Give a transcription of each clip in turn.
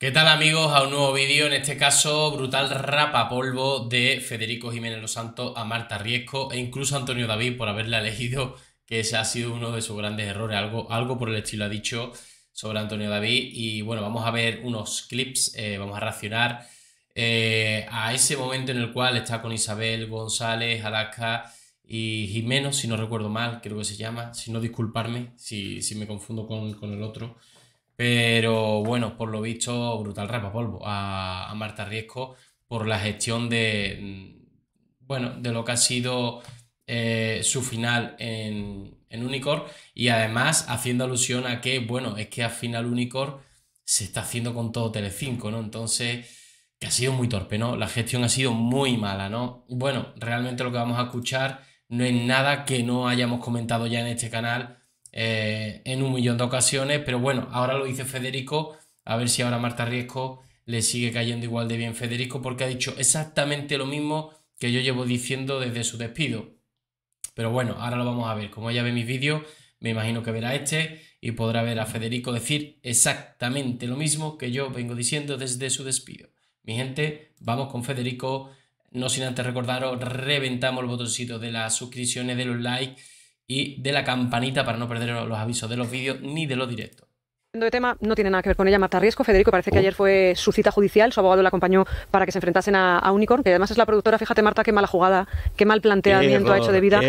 ¿Qué tal amigos? A un nuevo vídeo, en este caso brutal polvo de Federico Jiménez Los Santos a Marta Riesco e incluso a Antonio David por haberle elegido, que ese ha sido uno de sus grandes errores, algo, algo por el estilo ha dicho sobre Antonio David y bueno, vamos a ver unos clips, eh, vamos a reaccionar eh, a ese momento en el cual está con Isabel González, Alaska y Jiménez, si no recuerdo mal, creo que se llama, si no disculparme, si, me confundo con, con el otro. Pero bueno, por lo visto, brutal rapapolvo a, a Marta Riesco por la gestión de, mm, bueno, de lo que ha sido eh, su final en, en Unicorn y además haciendo alusión a que, bueno, es que al final Unicorn se está haciendo con todo Telecinco, ¿no? Entonces, que ha sido muy torpe, ¿no? La gestión ha sido muy mala, ¿no? Bueno, realmente lo que vamos a escuchar no es nada que no hayamos comentado ya en este canal eh, en un millón de ocasiones, pero bueno, ahora lo dice Federico, a ver si ahora Marta Riesco le sigue cayendo igual de bien Federico, porque ha dicho exactamente lo mismo que yo llevo diciendo desde su despido. Pero bueno, ahora lo vamos a ver. Como ella ve mis vídeos, me imagino que verá este y podrá ver a Federico decir exactamente lo mismo que yo vengo diciendo desde su despido. Mi gente, vamos con Federico. No sin antes recordaros, reventamos el botoncito de las suscripciones, de los likes y de la campanita para no perder los avisos de los vídeos ni de los directos de tema no tiene nada que ver con ella Marta Riesco. Federico, parece que oh. ayer fue su cita judicial, su abogado la acompañó para que se enfrentasen a, Unicorn, que además es la productora. Fíjate, Marta, qué mala jugada, qué mal planteamiento ha hecho de vida.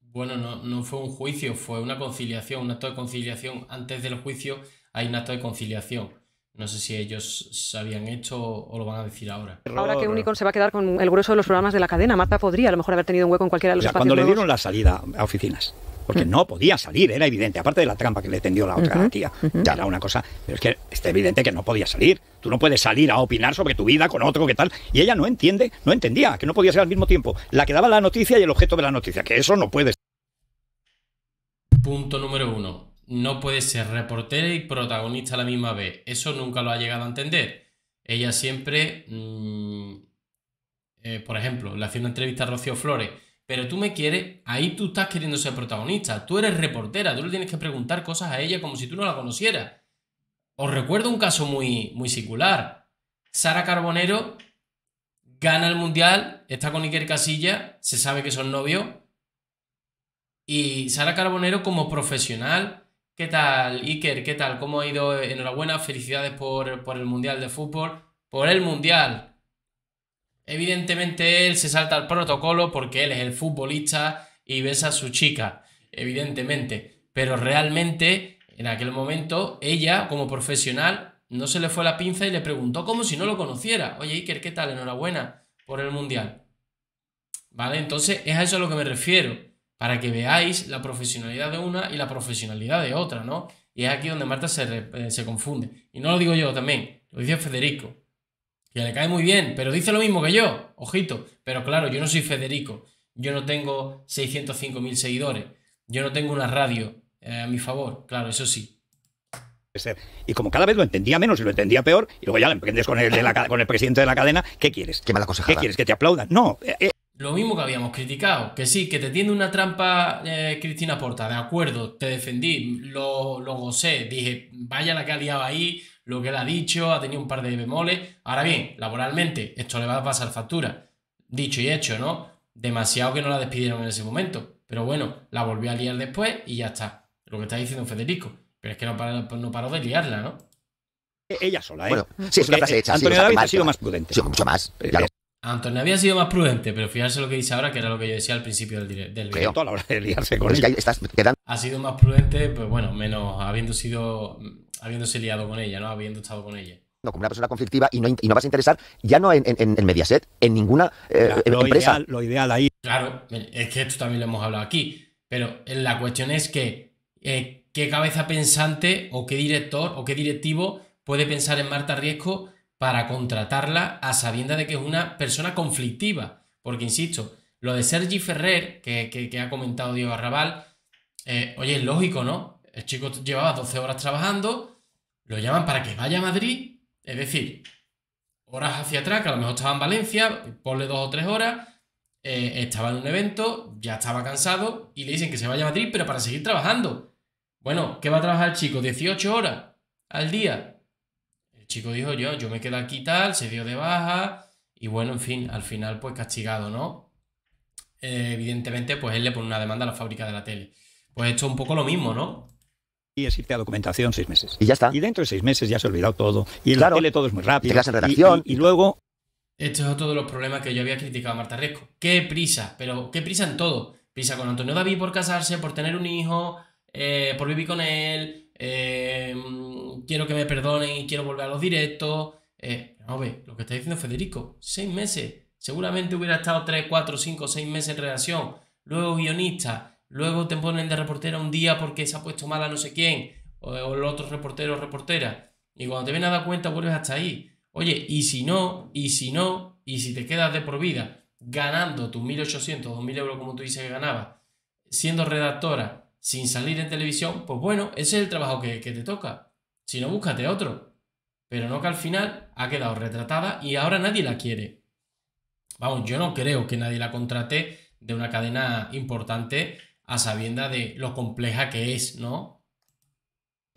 Bueno, no, no, fue un juicio, fue una conciliación, un acto de conciliación. Antes del juicio hay un acto de conciliación. No sé si ellos habían hecho o lo van a decir ahora. Ahora que Unicorn se va a quedar con el grueso de los programas de la cadena, Marta podría a lo mejor haber tenido un hueco en cualquiera de los o cuando le dieron la salida a oficinas, porque mm. no podía salir, era evidente, aparte de la trampa que le tendió la otra tía, ya era una cosa, pero es que está evidente que no podía salir. Tú no puedes salir a opinar sobre tu vida con otro que tal, y ella no entiende, no entendía que no podía ser al mismo tiempo la que daba la noticia y el objeto de la noticia, que eso no puedes Punto número uno no puede ser reportera y protagonista a la misma vez. Eso nunca lo ha llegado a entender. Ella siempre, mm, eh, por ejemplo, le hacía una entrevista a Rocío Flores, pero tú me quieres, ahí tú estás queriendo ser protagonista, tú eres reportera, tú le tienes que preguntar cosas a ella como si tú no la conocieras. Os recuerdo un caso muy, muy singular. Sara Carbonero gana el Mundial, está con Iker Casilla, se sabe que son novios, y Sara Carbonero como profesional ¿Qué tal, Iker? ¿Qué tal? ¿Cómo ha ido? Enhorabuena, felicidades por, el Mundial de Fútbol, por el Mundial. Evidentemente él se salta al protocolo porque él es el futbolista y besa a su chica, evidentemente. Pero realmente, en aquel momento, ella, como profesional, no se le fue la pinza y le preguntó como si no lo conociera. Oye, Iker, ¿qué tal? Enhorabuena por el Mundial. ¿Vale? Entonces, es a eso a lo que me refiero para que veáis la profesionalidad de una y la profesionalidad de otra, ¿no? Y es aquí donde Marta eh, se, confunde. Y no lo digo yo también, lo dice Federico, que le cae muy bien, pero dice lo mismo que yo, ojito. Pero claro, yo no soy Federico, yo no tengo 605.000 seguidores, yo no tengo una radio eh, a mi favor, claro, eso sí. Y como cada vez lo entendía menos y lo entendía peor, y luego ya lo emprendes con el, con el presidente de la cadena, ¿qué quieres? Qué mala ¿Qué quieres? ¿Que te aplaudan? No. Eh, lo mismo que habíamos criticado, que sí, que te tiene una trampa eh, Cristina Porta, de acuerdo, te defendí, lo, lo gocé, dije, vaya la que ha liado ahí, lo que él ha dicho, ha tenido un par de bemoles. Ahora bien, laboralmente, esto le va a pasar factura. Dicho y hecho, ¿no? Demasiado que no la despidieron en ese momento. Pero bueno, la volvió a liar después y ya está. Lo que está diciendo Federico. Pero es que no paró, de liarla, ¿no? Ella sola, ¿eh? Bueno, sí, es una frase hecha. ha sido más prudente. Sí, mucho más. Eh, Antonio había sido más prudente, pero fijarse lo que dice ahora, que era lo que yo decía al principio del, video. la hora de liarse con Ha sido más prudente, pues bueno, menos habiendo sido, habiéndose liado con ella, ¿no? Habiendo estado con ella No, como una persona conflictiva y no, vas a interesar ya no en, Mediaset, en ninguna eh, em, empresa. lo ideal ahí. Claro, es que esto también lo hemos hablado aquí, pero la cuestión es que eh, qué cabeza pensante o qué director o qué directivo puede pensar en Marta Riesco para contratarla a sabienda de que es una persona conflictiva. Porque, insisto, lo de Sergi Ferrer, que, ha comentado Diego Arrabal, eh, oye, es lógico, ¿no? El chico llevaba 12 horas trabajando, lo llaman para que vaya a Madrid, es decir, horas hacia atrás, que a lo mejor estaba en Valencia, ponle dos o tres horas, eh, estaba en un evento, ya estaba cansado y le dicen que se vaya a Madrid, pero para seguir trabajando. Bueno, ¿qué va a trabajar el chico? ¿18 horas al día? El chico dijo yo, yo me quedo aquí tal, se dio de baja y bueno, en fin, al final pues castigado, ¿no? Eh, evidentemente pues él le pone una demanda a la fábrica de la tele. Pues esto es un poco lo mismo, ¿no? y es irte a documentación seis meses. Y ya está. Y dentro de seis meses ya se ha olvidado todo. Y claro, la tele todo es muy rápido. Y te Y, luego. estos es otro de los problemas que yo había criticado a Marta Resco. Qué prisa, pero qué prisa en todo. Prisa con Antonio David por casarse, por tener un hijo, eh, por vivir con él, Em, quiero que me perdonen y quiero volver a los directos. Eh, no, ve, lo que está diciendo Federico, seis meses. Seguramente hubiera estado tres, cuatro, cinco, seis meses en redacción. Luego guionista. Luego te ponen de reportera un día porque se ha puesto mala no sé quién. O, el otro reportero o reportera. Y cuando te vienes a dar cuenta vuelves hasta ahí. Oye, y si no, y si no, y si te quedas de por vida ganando tus 1.800, 2.000 euros como tú dices que ganabas, siendo redactora, sin salir en televisión, pues bueno, ese es el trabajo que, te toca. Si no, búscate otro. Pero no que al final ha quedado retratada y ahora nadie la quiere. Vamos, yo no creo que nadie la contrate de una cadena importante a sabienda de lo compleja que es, ¿no?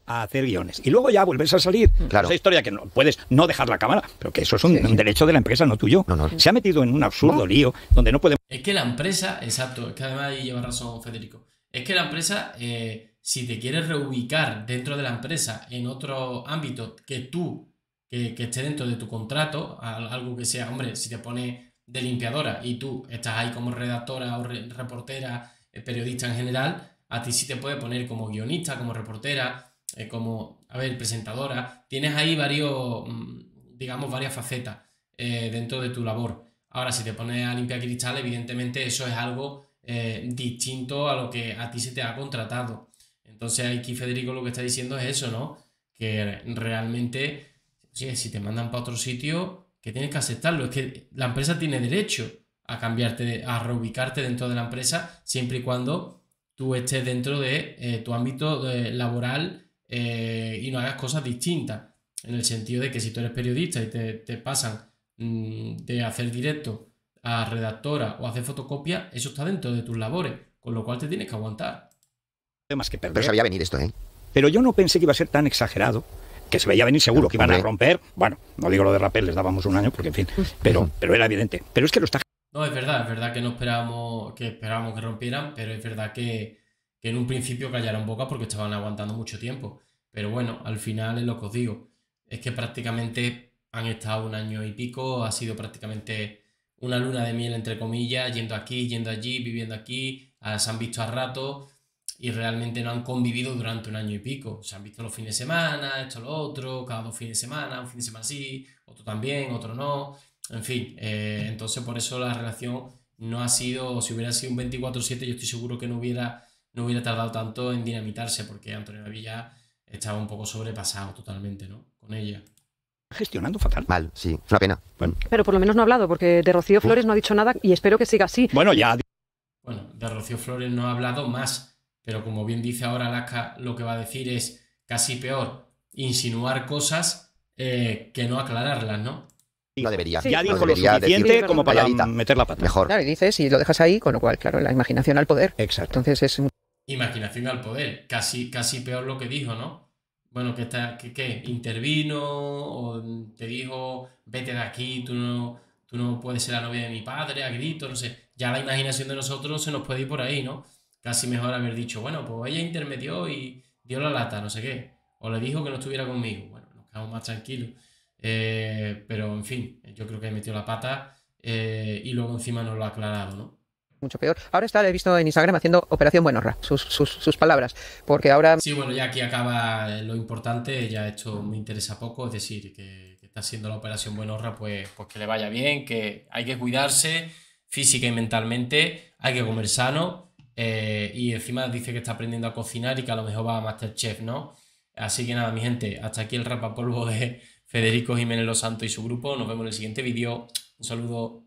a hacer guiones y luego ya vuelves a salir. Mm. Claro. Esa historia que no puedes no dejar la cámara, pero que eso es un, derecho de la empresa, no tuyo. no. Se ha metido en un absurdo lío donde no podemos... Es que la empresa, exacto, es que además ahí lleva razón Federico. Es que la empresa, eh, si te quieres reubicar dentro de la empresa en otro ámbito que tú, que, que esté dentro de tu contrato, algo que sea, hombre, si te pone de limpiadora y tú estás ahí como redactora o reportera, eh, periodista en general, a ti sí te puede poner como guionista, como reportera, eh, como, a ver, presentadora. Tienes ahí varios, mm, digamos, varias facetas dentro de tu labor. Ahora, si te pones a limpiar cristal, evidentemente eso es algo eh, distinto a lo que a ti se te ha contratado. Entonces aquí Federico lo que está diciendo es eso, ¿no? Que realmente, si te mandan para otro sitio, que tienes que aceptarlo. Es que la empresa tiene derecho a cambiarte, a reubicarte dentro de la empresa, siempre y cuando tú estés dentro de eh, tu ámbito eh, laboral y no hagas cosas distintas. En el sentido de que si tú eres periodista y te, pasan mm, de hacer directo a redactora o hacer fotocopia, eso está dentro de tus labores, con lo cual te tienes que aguantar. que Pero sabía venir esto, ¿eh? Pero yo no pensé que iba a ser tan exagerado, que se veía venir seguro, que iban a romper. Bueno, no digo lo de Rapel, les dábamos un año, porque en fin, pero, pero era evidente. Pero es que lo está. No, es verdad, es verdad que no esperábamos que, esperábamos que rompieran, pero es verdad que, que en un principio callaron boca porque estaban aguantando mucho tiempo. Pero bueno, al final es lo que os digo. Es que prácticamente han estado un año y pico, ha sido prácticamente una luna de miel, entre comillas, yendo aquí, yendo allí, viviendo aquí, ah, se han visto a rato y realmente no han convivido durante un año y pico. Se han visto los fines de semana, esto, lo otro, cada dos fines de semana, un fin de semana sí, otro también, otro no. En fin, eh, entonces por eso la relación no ha sido, si hubiera sido un 24-7, yo estoy seguro que no hubiera, no hubiera tardado tanto en dinamitarse, porque Antonio Villa estaba un poco sobrepasado totalmente, ¿no? Con ella gestionando fatal. Mal, sí, es una pena. Pero por lo menos no ha hablado, porque de Rocío Flores no ha dicho nada y espero que siga así. Bueno, ya. Bueno, de Rocío Flores no ha hablado más, pero como bien dice ahora Alaska, lo que va a decir es casi peor insinuar cosas eh, que no aclararlas, ¿no? No debería. Ya dijo lo suficiente como para meter la pata. Mejor. Claro, y dices y lo dejas ahí, con lo cual, claro, la imaginación al poder. Exacto. Entonces es... Imaginación al poder. Casi, casi peor lo que dijo, ¿no? bueno, que está, que, intervino o te dijo, vete de aquí, tú no, tú no puedes ser la novia de mi padre, a grito, no sé. Ya la imaginación de nosotros se nos puede ir por ahí, ¿no? Casi mejor haber dicho, bueno, pues ella intermedió y dio la lata, no sé qué. O le dijo que no estuviera conmigo. Bueno, nos quedamos más tranquilos. Eh, pero, en fin, yo creo que metió la pata eh, y luego encima nos lo ha aclarado, ¿no? mucho peor. Ahora está, lo he visto en Instagram haciendo Operación Buenorra, sus, sus, palabras, porque ahora... Sí, bueno, ya aquí acaba eh, lo importante, ya esto me interesa poco, es decir, que, está haciendo la Operación Buenorra, pues, pues que le vaya bien, que hay que cuidarse física y mentalmente, hay que comer sano, eh, y encima dice que está aprendiendo a cocinar y que a lo mejor va a Masterchef, ¿no? Así que nada, mi gente, hasta aquí el rapapolvo de Federico Jiménez Los Santos y su grupo, nos vemos en el siguiente vídeo, un saludo.